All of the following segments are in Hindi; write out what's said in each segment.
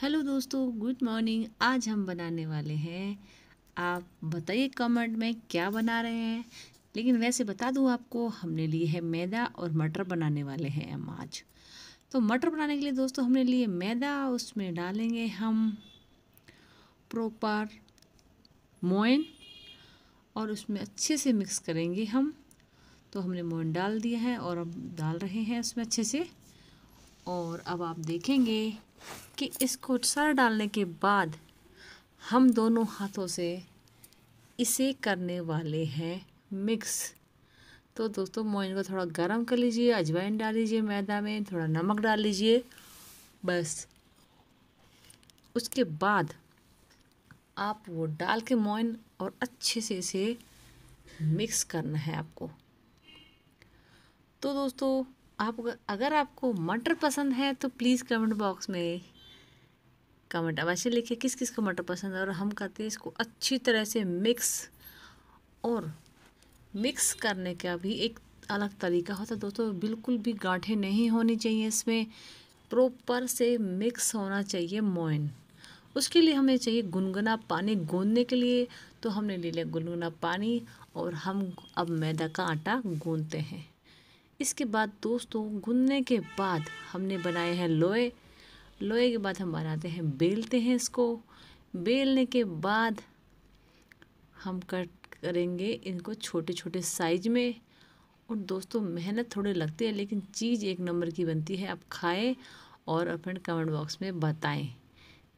हेलो दोस्तों गुड मॉर्निंग आज हम बनाने वाले हैं आप बताइए कमेंट में क्या बना रहे हैं लेकिन वैसे बता दूँ आपको हमने लिए है मैदा और मटर बनाने वाले हैं हम आज तो मटर बनाने के लिए दोस्तों हमने लिए मैदा उसमें डालेंगे हम प्रॉपर मोइन और उसमें अच्छे से मिक्स करेंगे हम तो हमने मोइन डाल दिया है और अब डाल रहे हैं उसमें अच्छे से और अब आप देखेंगे कि इसको सर डालने के बाद हम दोनों हाथों से इसे करने वाले हैं मिक्स तो दोस्तों मोइन को थोड़ा गर्म कर लीजिए अजवाइन डाल लीजिए मैदा में थोड़ा नमक डाल लीजिए बस उसके बाद आप वो डाल के मोइन और अच्छे से इसे मिक्स करना है आपको तो दोस्तों आप अगर आपको मटर पसंद है तो प्लीज़ कमेंट बॉक्स में कमेंट अवश्य लिखिए किस किस को मटर पसंद है और हम करते हैं इसको अच्छी तरह से मिक्स और मिक्स करने का भी एक अलग तरीका होता है दोस्तों बिल्कुल भी गांठे नहीं होनी चाहिए इसमें प्रॉपर से मिक्स होना चाहिए मोइन उसके लिए हमें चाहिए गुनगुना पानी गूंदने के लिए तो हमने ले लिया गुनगुना पानी और हम अब मैदा का आटा गूंदते हैं इसके बाद दोस्तों गूंदने के बाद हमने बनाए हैं लोए लोहे के बाद हम बनाते हैं बेलते हैं इसको बेलने के बाद हम कट करेंगे इनको छोटे छोटे साइज में और दोस्तों मेहनत थोड़ी लगती है लेकिन चीज़ एक नंबर की बनती है आप खाएं और अपने कमेंट बॉक्स में बताएं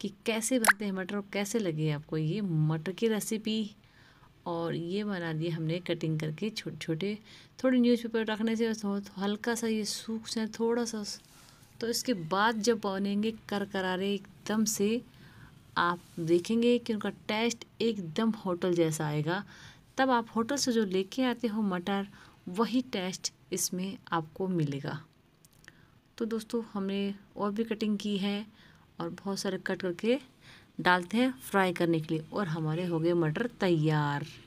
कि कैसे बनते हैं मटर और कैसे लगे आपको ये मटर की रेसिपी और ये बना दिए हमने कटिंग करके छोटे छोटे थोड़े न्यूज़पेपर रखने से तो हल्का सा ये सूख से थोड़ा सा तो इसके बाद जब बनेंगे कर करारे एकदम से आप देखेंगे कि उनका टेस्ट एकदम होटल जैसा आएगा तब आप होटल से जो लेके आते हो मटर वही टेस्ट इसमें आपको मिलेगा तो दोस्तों हमने और भी कटिंग की है और बहुत सारे कट करके डालते हैं फ्राई करने के लिए और हमारे हो गए मटर तैयार